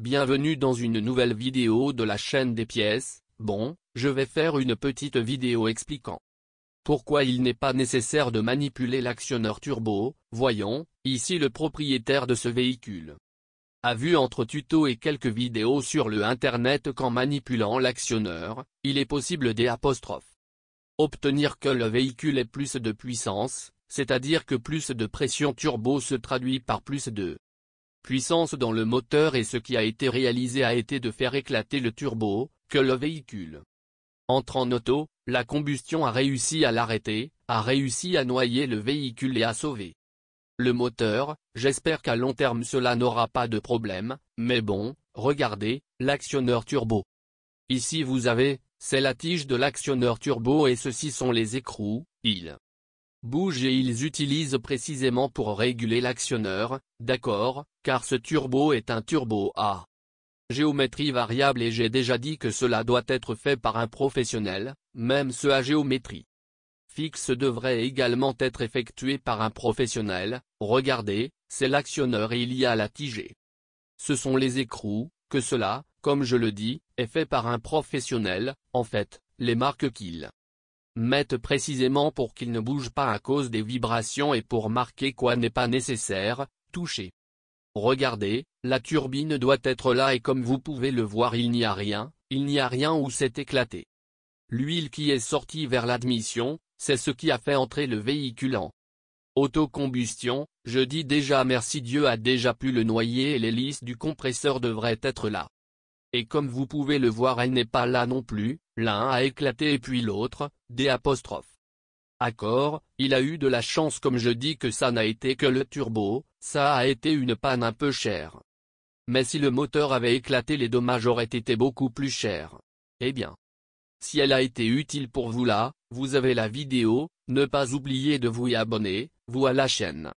Bienvenue dans une nouvelle vidéo de la chaîne des pièces, bon, je vais faire une petite vidéo expliquant pourquoi il n'est pas nécessaire de manipuler l'actionneur turbo, voyons, ici le propriétaire de ce véhicule a vu entre tuto et quelques vidéos sur le internet qu'en manipulant l'actionneur, il est possible des Obtenir que le véhicule ait plus de puissance, c'est-à-dire que plus de pression turbo se traduit par plus de puissance dans le moteur et ce qui a été réalisé a été de faire éclater le turbo, que le véhicule. Entre en auto, la combustion a réussi à l'arrêter, a réussi à noyer le véhicule et à sauver. Le moteur, j'espère qu'à long terme cela n'aura pas de problème, mais bon, regardez, l'actionneur turbo. Ici vous avez, c'est la tige de l'actionneur turbo et ceci sont les écrous, ils. Bouge et ils utilisent précisément pour réguler l'actionneur, d'accord, car ce turbo est un turbo à géométrie variable et j'ai déjà dit que cela doit être fait par un professionnel, même ceux à géométrie fixe devrait également être effectué par un professionnel, regardez, c'est l'actionneur et il y a la tigée. Ce sont les écrous, que cela, comme je le dis, est fait par un professionnel, en fait, les marques qu'il Mettre précisément pour qu'il ne bouge pas à cause des vibrations et pour marquer quoi n'est pas nécessaire, toucher. Regardez, la turbine doit être là et comme vous pouvez le voir il n'y a rien, il n'y a rien où c'est éclaté. L'huile qui est sortie vers l'admission, c'est ce qui a fait entrer le véhicule en autocombustion, je dis déjà merci Dieu a déjà pu le noyer et l'hélice du compresseur devrait être là. Et comme vous pouvez le voir elle n'est pas là non plus, l'un a éclaté et puis l'autre, des apostrophes. il a eu de la chance comme je dis que ça n'a été que le turbo, ça a été une panne un peu chère. Mais si le moteur avait éclaté les dommages auraient été beaucoup plus chers. Eh bien. Si elle a été utile pour vous là, vous avez la vidéo, ne pas oublier de vous y abonner, vous à la chaîne.